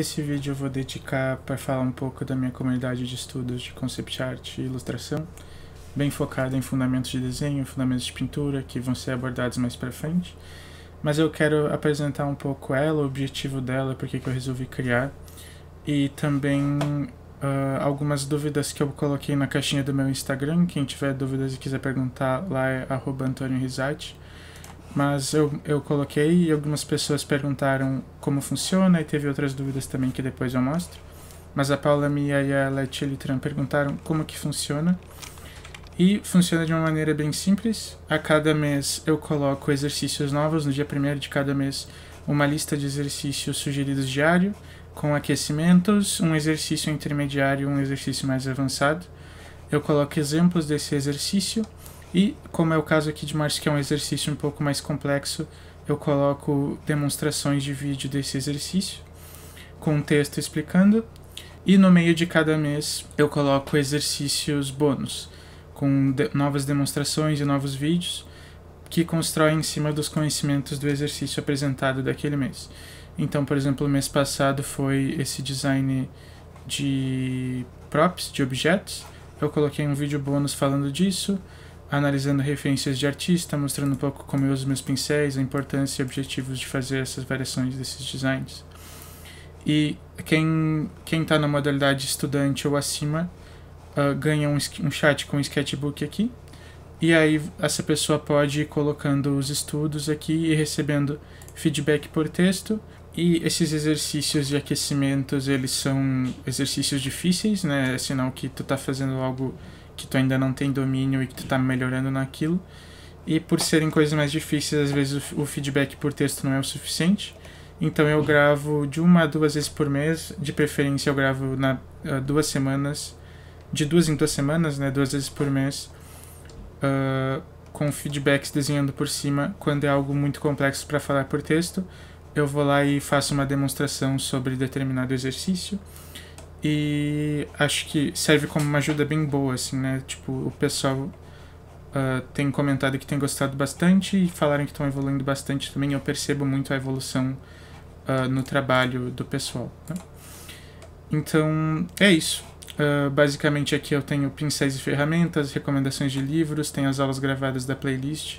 Esse vídeo eu vou dedicar para falar um pouco da minha comunidade de estudos de concept art e ilustração, bem focada em fundamentos de desenho, fundamentos de pintura, que vão ser abordados mais para frente. Mas eu quero apresentar um pouco ela, o objetivo dela, porque que eu resolvi criar, e também uh, algumas dúvidas que eu coloquei na caixinha do meu Instagram. Quem tiver dúvidas e quiser perguntar, lá é arroba Risati. Mas eu, eu coloquei e algumas pessoas perguntaram como funciona e teve outras dúvidas também que depois eu mostro. Mas a Paula Mia e a Letícia Litran perguntaram como que funciona. E funciona de uma maneira bem simples. A cada mês eu coloco exercícios novos. No dia primeiro de cada mês, uma lista de exercícios sugeridos diário, com aquecimentos, um exercício intermediário um exercício mais avançado. Eu coloco exemplos desse exercício e, como é o caso aqui de Marte, que é um exercício um pouco mais complexo, eu coloco demonstrações de vídeo desse exercício, com um texto explicando, e no meio de cada mês eu coloco exercícios bônus, com de novas demonstrações e novos vídeos que constroem em cima dos conhecimentos do exercício apresentado daquele mês. Então, por exemplo, o mês passado foi esse design de props, de objetos. Eu coloquei um vídeo bônus falando disso analisando referências de artista, mostrando um pouco como eu uso meus pincéis, a importância e objetivos de fazer essas variações desses designs. E quem quem está na modalidade estudante ou acima uh, ganha um, um chat com um sketchbook aqui. E aí essa pessoa pode ir colocando os estudos aqui e recebendo feedback por texto. E esses exercícios de aquecimentos, eles são exercícios difíceis, né? É sinal que tu está fazendo algo que tu ainda não tem domínio e que tu está melhorando naquilo. E por serem coisas mais difíceis, às vezes o, o feedback por texto não é o suficiente. Então eu gravo de uma a duas vezes por mês, de preferência eu gravo na uh, duas semanas, de duas em duas semanas, né, duas vezes por mês, uh, com feedbacks desenhando por cima. Quando é algo muito complexo para falar por texto, eu vou lá e faço uma demonstração sobre determinado exercício. E acho que serve como uma ajuda bem boa, assim, né? Tipo, o pessoal uh, tem comentado que tem gostado bastante e falaram que estão evoluindo bastante também. Eu percebo muito a evolução uh, no trabalho do pessoal. Né? Então, é isso. Uh, basicamente aqui eu tenho pincéis e ferramentas, recomendações de livros, tem as aulas gravadas da playlist,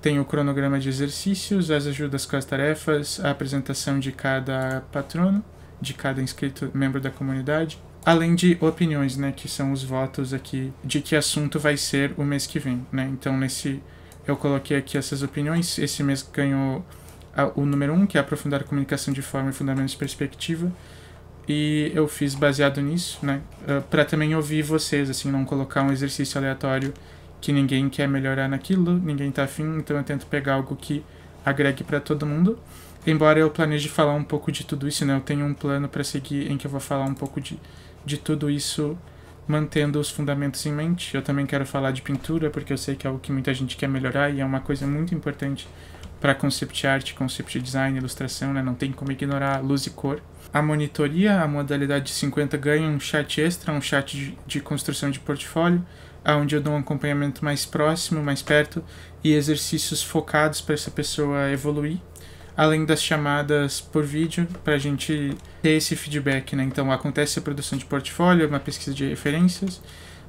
tem o cronograma de exercícios, as ajudas com as tarefas, a apresentação de cada patrono de cada inscrito membro da comunidade, além de opiniões, né, que são os votos aqui de que assunto vai ser o mês que vem, né? Então nesse eu coloquei aqui essas opiniões. Esse mês ganhou a, o número 1, um, que é aprofundar a comunicação de forma e fundamentos de perspectiva. E eu fiz baseado nisso, né? Eh, para também ouvir vocês, assim, não colocar um exercício aleatório que ninguém quer melhorar naquilo, ninguém tá afim, então eu tento pegar algo que agregue para todo mundo. Embora eu planeje falar um pouco de tudo isso, né? Eu tenho um plano para seguir em que eu vou falar um pouco de, de tudo isso, mantendo os fundamentos em mente. Eu também quero falar de pintura, porque eu sei que é algo que muita gente quer melhorar e é uma coisa muito importante para concept art, concept design, ilustração, né? Não tem como ignorar luz e cor a monitoria, a modalidade 50 ganha um chat extra, um chat de, de construção de portfólio, onde eu dou um acompanhamento mais próximo, mais perto e exercícios focados para essa pessoa evoluir, além das chamadas por vídeo para a gente ter esse feedback, né? Então acontece a produção de portfólio, uma pesquisa de referências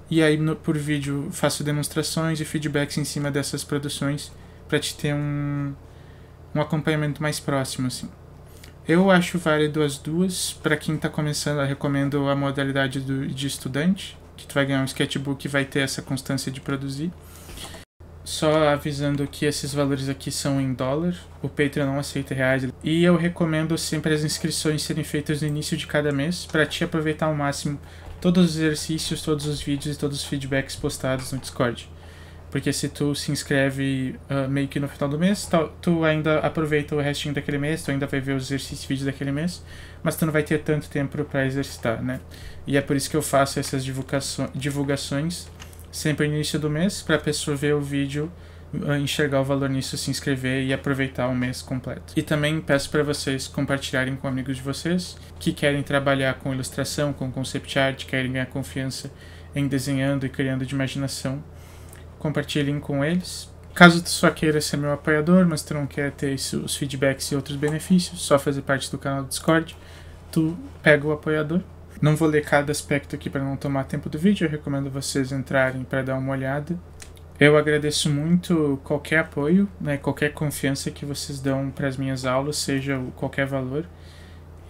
e aí no, por vídeo faço demonstrações e feedbacks em cima dessas produções para te ter um um acompanhamento mais próximo, assim. Eu acho válido as duas. Para quem está começando, eu recomendo a modalidade do, de estudante, que tu vai ganhar um sketchbook e vai ter essa constância de produzir. Só avisando que esses valores aqui são em dólar, o Patreon não aceita reais. E eu recomendo sempre as inscrições serem feitas no início de cada mês, para te aproveitar ao máximo todos os exercícios, todos os vídeos e todos os feedbacks postados no Discord. Porque se tu se inscreve uh, meio que no final do mês, tu ainda aproveita o restinho daquele mês, tu ainda vai ver os exercícios vídeos daquele mês, mas tu não vai ter tanto tempo para exercitar, né? E é por isso que eu faço essas divulgações sempre no início do mês, para a pessoa ver o vídeo, uh, enxergar o valor nisso, se inscrever e aproveitar o mês completo. E também peço para vocês compartilharem com amigos de vocês que querem trabalhar com ilustração, com concept art, querem ganhar confiança em desenhando e criando de imaginação compartilhem com eles. Caso tu só queira ser meu apoiador, mas tu não quer ter os feedbacks e outros benefícios, só fazer parte do canal do Discord, tu pega o apoiador. Não vou ler cada aspecto aqui para não tomar tempo do vídeo, eu recomendo vocês entrarem para dar uma olhada. Eu agradeço muito qualquer apoio, né, qualquer confiança que vocês dão para as minhas aulas, seja qualquer valor.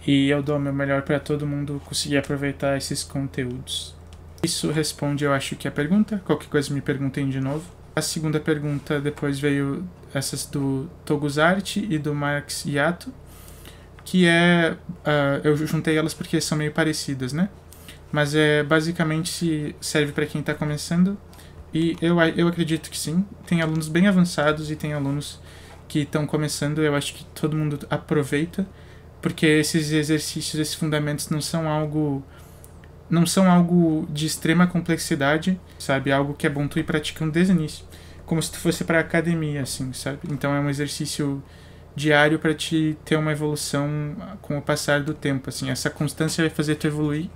E eu dou o meu melhor para todo mundo conseguir aproveitar esses conteúdos. Isso responde, eu acho que a pergunta. Qualquer coisa me perguntem de novo. A segunda pergunta depois veio essas do Toguzarte e do Max Yato, que é uh, eu juntei elas porque são meio parecidas, né? Mas é basicamente se serve para quem está começando e eu eu acredito que sim. Tem alunos bem avançados e tem alunos que estão começando. Eu acho que todo mundo aproveita porque esses exercícios, esses fundamentos não são algo não são algo de extrema complexidade, sabe? É algo que é bom tu ir praticando desde o início. Como se tu fosse pra academia, assim, sabe? Então é um exercício diário para te ter uma evolução com o passar do tempo, assim. Essa constância vai fazer tu evoluir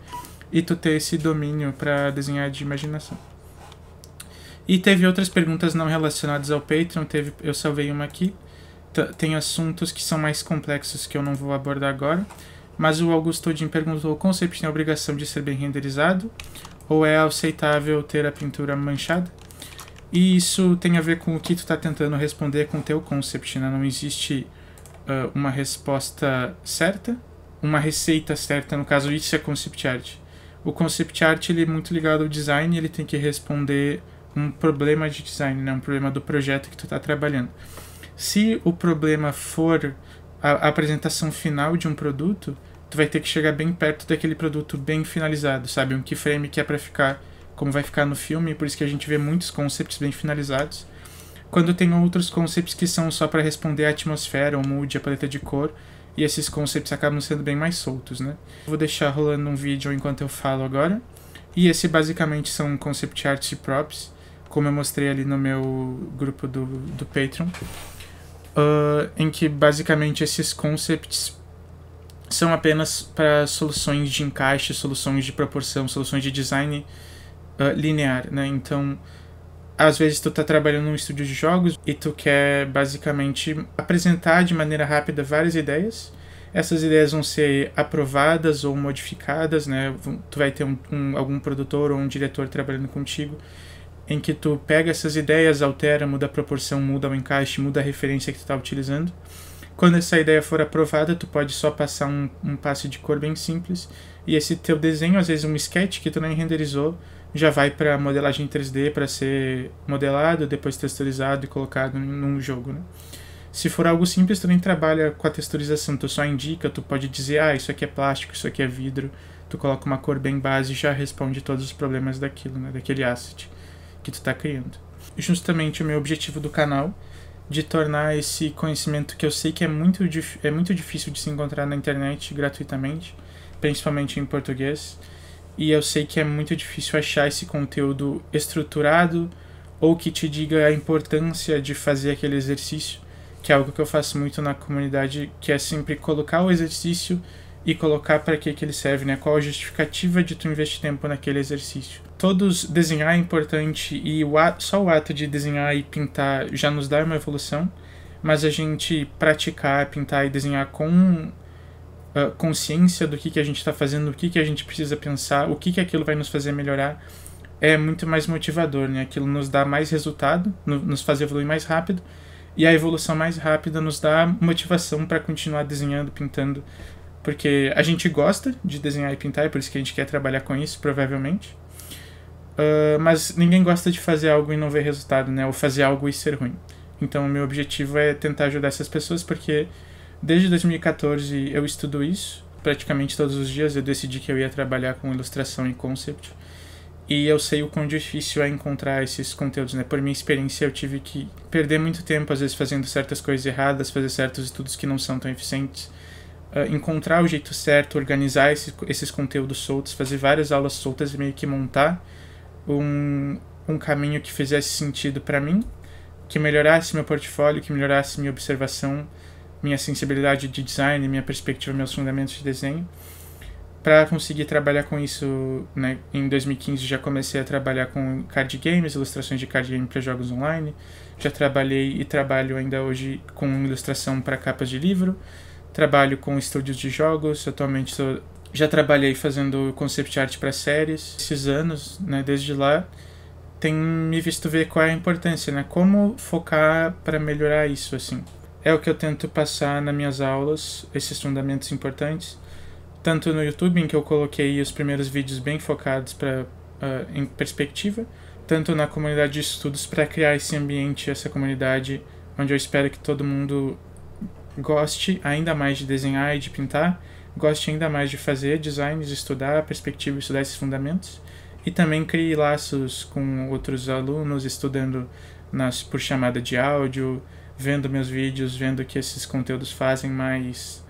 e tu ter esse domínio para desenhar de imaginação. E teve outras perguntas não relacionadas ao Patreon, teve, eu salvei uma aqui. T tem assuntos que são mais complexos que eu não vou abordar agora mas o Augusto Odin perguntou: o concept tem a obrigação de ser bem renderizado? Ou é aceitável ter a pintura manchada? E isso tem a ver com o que tu está tentando responder com o teu concept, né? Não existe uh, uma resposta certa, uma receita certa, no caso isso é concept art. O concept art ele é muito ligado ao design, ele tem que responder um problema de design, né? Um problema do projeto que tu está trabalhando. Se o problema for a, apresentação final de um produto, tu vai ter que chegar bem perto daquele produto bem finalizado, sabe? Um keyframe que é para ficar como vai ficar no filme, por isso que a gente vê muitos concepts bem finalizados. Quando tem outros concepts que são só para responder a atmosfera, o mood, a paleta de cor, e esses concepts acabam sendo bem mais soltos, né? Vou deixar rolando um vídeo enquanto eu falo agora. E esse basicamente são concept arts e props, como eu mostrei ali no meu grupo do, do Patreon uh, em que basicamente esses concepts são apenas para soluções de encaixe, soluções de proporção, soluções de design uh, linear, né? Então, às vezes tu tá trabalhando num estúdio de jogos e tu quer basicamente apresentar de maneira rápida várias ideias. Essas ideias vão ser aprovadas ou modificadas, né? Tu vai ter um, um, algum produtor ou um diretor trabalhando contigo em que tu pega essas ideias, altera, muda a proporção, muda o encaixe, muda a referência que tu está utilizando. Quando essa ideia for aprovada, tu pode só passar um, um passe de cor bem simples e esse teu desenho, às vezes um sketch que tu nem renderizou, já vai para modelagem 3D para ser modelado, depois texturizado e colocado num jogo, né? Se for algo simples, tu nem trabalha com a texturização, tu só indica, tu pode dizer, ah, isso aqui é plástico, isso aqui é vidro, tu coloca uma cor bem base e já responde todos os problemas daquilo, né, daquele asset que tu está criando. Justamente o meu objetivo do canal de tornar esse conhecimento que eu sei que é muito, é muito difícil de se encontrar na internet gratuitamente, principalmente em português, e eu sei que é muito difícil achar esse conteúdo estruturado ou que te diga a importância de fazer aquele exercício, que é algo que eu faço muito na comunidade, que é sempre colocar o exercício e colocar para que, que ele serve, né? qual a justificativa de tu investir tempo naquele exercício. Todos desenhar é importante e o ato, só o ato de desenhar e pintar já nos dá uma evolução, mas a gente praticar, pintar e desenhar com uh, consciência do que, que a gente está fazendo, o que, que a gente precisa pensar, o que, que aquilo vai nos fazer melhorar, é muito mais motivador, né? Aquilo nos dá mais resultado, no, nos faz evoluir mais rápido, e a evolução mais rápida nos dá motivação para continuar desenhando, pintando, porque a gente gosta de desenhar e pintar, é por isso que a gente quer trabalhar com isso, provavelmente. Uh, mas ninguém gosta de fazer algo e não ver resultado, né? Ou fazer algo e ser ruim. Então, o meu objetivo é tentar ajudar essas pessoas, porque desde 2014 eu estudo isso, praticamente todos os dias eu decidi que eu ia trabalhar com ilustração e concept. E eu sei o quão difícil é encontrar esses conteúdos, né? Por minha experiência, eu tive que perder muito tempo, às vezes, fazendo certas coisas erradas, fazer certos estudos que não são tão eficientes uh, encontrar o jeito certo, organizar esse, esses conteúdos soltos, fazer várias aulas soltas e meio que montar um, um caminho que fizesse sentido para mim, que melhorasse meu portfólio, que melhorasse minha observação, minha sensibilidade de design, minha perspectiva, meus fundamentos de desenho. Para conseguir trabalhar com isso, né, em 2015 já comecei a trabalhar com card games, ilustrações de card game para jogos online. Já trabalhei e trabalho ainda hoje com ilustração para capas de livro. Trabalho com estúdios de jogos, atualmente sou, já trabalhei fazendo concept art para séries. Esses anos, né, desde lá, tem me visto ver qual é a importância, né? Como focar para melhorar isso, assim. É o que eu tento passar nas minhas aulas, esses fundamentos importantes. Tanto no YouTube, em que eu coloquei os primeiros vídeos bem focados pra, uh, em perspectiva, tanto na comunidade de estudos para criar esse ambiente, essa comunidade, onde eu espero que todo mundo goste ainda mais de desenhar e de pintar, goste ainda mais de fazer designs, estudar perspectiva, estudar esses fundamentos e também crie laços com outros alunos estudando nas por chamada de áudio, vendo meus vídeos, vendo que esses conteúdos fazem mais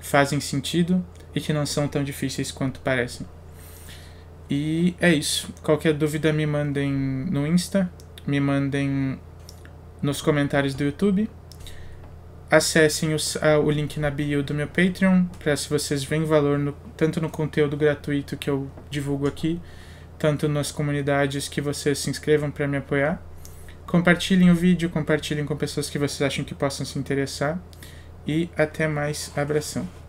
fazem sentido e que não são tão difíceis quanto parecem. E é isso. Qualquer dúvida me mandem no Insta, me mandem nos comentários do YouTube acessem o, o link na bio do meu Patreon, para se vocês veem valor no, tanto no conteúdo gratuito que eu divulgo aqui, tanto nas comunidades que vocês se inscrevam para me apoiar. Compartilhem o vídeo, compartilhem com pessoas que vocês acham que possam se interessar. E até mais, abração.